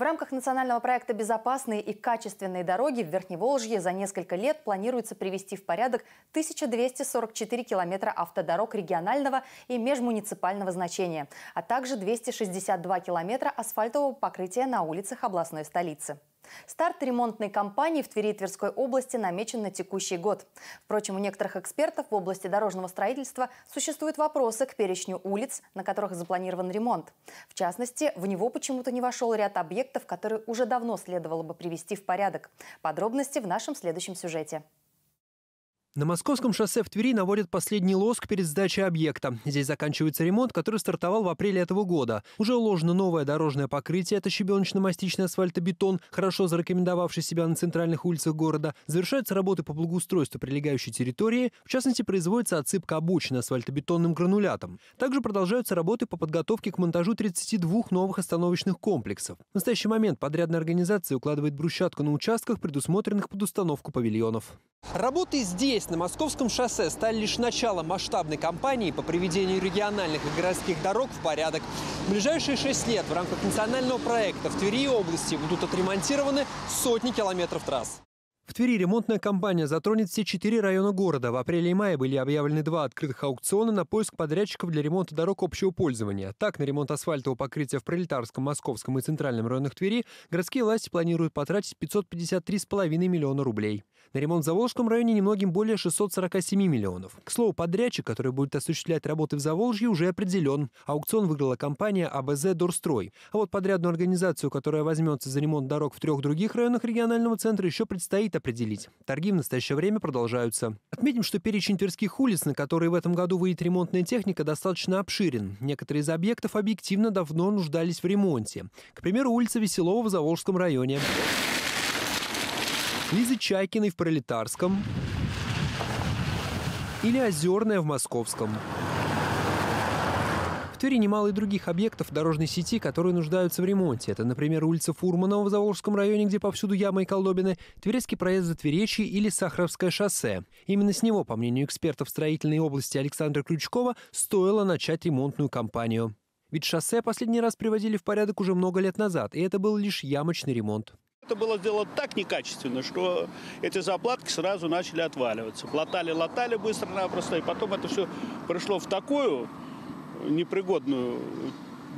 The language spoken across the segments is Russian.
В рамках национального проекта «Безопасные и качественные дороги» в Верхневолжье за несколько лет планируется привести в порядок 1244 километра автодорог регионального и межмуниципального значения, а также 262 километра асфальтового покрытия на улицах областной столицы. Старт ремонтной кампании в Твери и Тверской области намечен на текущий год. Впрочем, у некоторых экспертов в области дорожного строительства существуют вопросы к перечню улиц, на которых запланирован ремонт. В частности, в него почему-то не вошел ряд объектов, которые уже давно следовало бы привести в порядок. Подробности в нашем следующем сюжете. На Московском шоссе в Твери наводят последний лоск перед сдачей объекта. Здесь заканчивается ремонт, который стартовал в апреле этого года. Уже уложено новое дорожное покрытие, это щебеночно-мастичный асфальтобетон, хорошо зарекомендовавший себя на центральных улицах города. Завершаются работы по благоустройству прилегающей территории, в частности, производится отсыпка обочин асфальтобетонным гранулятом. Также продолжаются работы по подготовке к монтажу 32 новых остановочных комплексов. В настоящий момент подрядная организация укладывает брусчатку на участках, предусмотренных под установку павильонов. Работы здесь Здесь, на Московском шоссе, стали лишь начало масштабной кампании по приведению региональных и городских дорог в порядок. В ближайшие шесть лет в рамках национального проекта в Твери и области будут отремонтированы сотни километров трасс. В Твери ремонтная компания затронет все четыре района города. В апреле и мае были объявлены два открытых аукциона на поиск подрядчиков для ремонта дорог общего пользования. Так, на ремонт асфальтового покрытия в Пролетарском, Московском и Центральном районах Твери городские власти планируют потратить 553,5 миллиона рублей. На ремонт в Заволжском районе немногим более 647 миллионов. К слову, подрядчик, который будет осуществлять работы в Заволжье, уже определен. Аукцион выиграла компания АБЗ «Дорстрой». А вот подрядную организацию, которая возьмется за ремонт дорог в трех других районах регионального центра, еще предстоит определить. Торги в настоящее время продолжаются. Отметим, что перечень тверских улиц, на которые в этом году выйдет ремонтная техника, достаточно обширен. Некоторые из объектов объективно давно нуждались в ремонте. К примеру, улица Веселова в Заволжском районе. Лизы Чайкиной в Пролетарском или Озерная в Московском. В Твери немало и других объектов дорожной сети, которые нуждаются в ремонте. Это, например, улица Фурманова в Заволжском районе, где повсюду ямы и колдобины, Тверецкий проезд за Тверечье или Сахаровское шоссе. Именно с него, по мнению экспертов строительной области Александра Крючкова, стоило начать ремонтную кампанию. Ведь шоссе последний раз приводили в порядок уже много лет назад, и это был лишь ямочный ремонт. Это было сделано так некачественно, что эти заплатки сразу начали отваливаться. Латали, латали быстро-напросто, и потом это все пришло в такую непригодную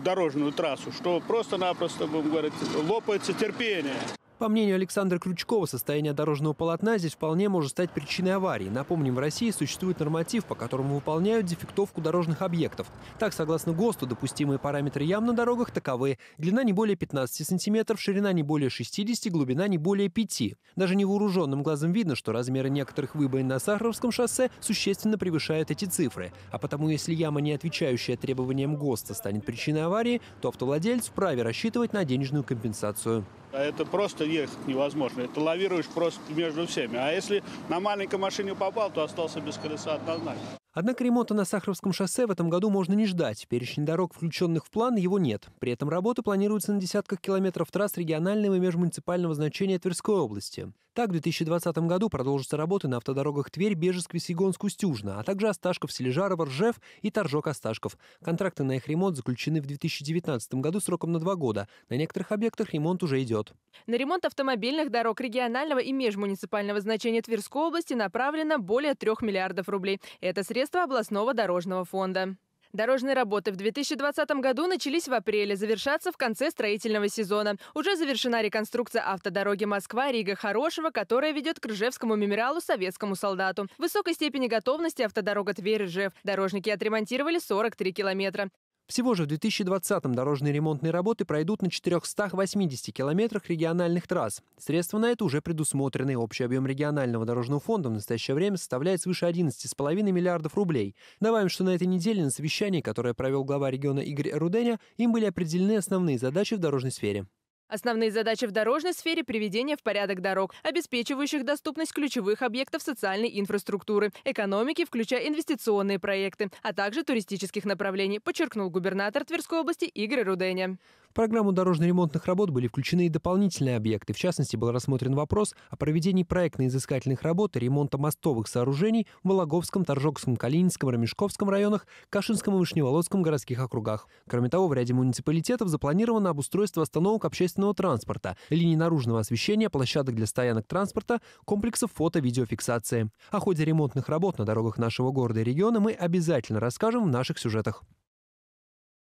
дорожную трассу, что просто-напросто, будем говорить, лопается терпение. По мнению Александра Крючкова, состояние дорожного полотна здесь вполне может стать причиной аварии. Напомним, в России существует норматив, по которому выполняют дефектовку дорожных объектов. Так, согласно ГОСТу, допустимые параметры ям на дорогах таковы. Длина не более 15 сантиметров, ширина не более 60, глубина не более 5. Даже невооруженным глазом видно, что размеры некоторых выбоин на Сахаровском шоссе существенно превышают эти цифры. А потому, если яма, не отвечающая требованиям ГОСТа, станет причиной аварии, то автовладелец вправе рассчитывать на денежную компенсацию. А это просто ехать невозможно. Это лавируешь просто между всеми. А если на маленькой машине попал, то остался без колеса однозначно. Однако ремонта на Сахаровском шоссе в этом году можно не ждать. Перечень дорог, включенных в план, его нет. При этом работы планируются на десятках километров трасс регионального и межмуниципального значения Тверской области. Так, в 2020 году продолжатся работы на автодорогах Тверь, Бежеск, Весегонск, Устюжна, а также Осташков, Сележарова, Ржев и Торжок Осташков. Контракты на их ремонт заключены в 2019 году сроком на два года. На некоторых объектах ремонт уже идет. На ремонт автомобильных дорог регионального и межмуниципального значения Тверской области направлено более 3 миллиардов рублей. Это средства областного дорожного фонда. Дорожные работы в 2020 году начались в апреле, завершатся в конце строительного сезона. Уже завершена реконструкция автодороги москва рига Хорошего, которая ведет к Ржевскому мемориалу советскому солдату. В высокой степени готовности автодорога Тверь-Ржев. Дорожники отремонтировали 43 километра. Всего же в 2020-м дорожные ремонтные работы пройдут на 480 километрах региональных трасс. Средства на это уже предусмотрены. Общий объем регионального дорожного фонда в настоящее время составляет свыше 11,5 миллиардов рублей. Добавим, что на этой неделе на совещании, которое провел глава региона Игорь Руденя, им были определены основные задачи в дорожной сфере. Основные задачи в дорожной сфере – приведение в порядок дорог, обеспечивающих доступность ключевых объектов социальной инфраструктуры, экономики, включая инвестиционные проекты, а также туристических направлений, подчеркнул губернатор Тверской области Игорь Руденя. В программу дорожно-ремонтных работ были включены и дополнительные объекты. В частности, был рассмотрен вопрос о проведении проектно-изыскательных работ и ремонта мостовых сооружений в Вологовском, Торжокском, Калининском, Ромешковском районах, Кашинском и Вышневолодском городских округах. Кроме того, в ряде муниципалитетов запланировано обустройство остановок общественного транспорта, линий наружного освещения, площадок для стоянок транспорта, комплексов фото-видеофиксации. О ходе ремонтных работ на дорогах нашего города и региона мы обязательно расскажем в наших сюжетах.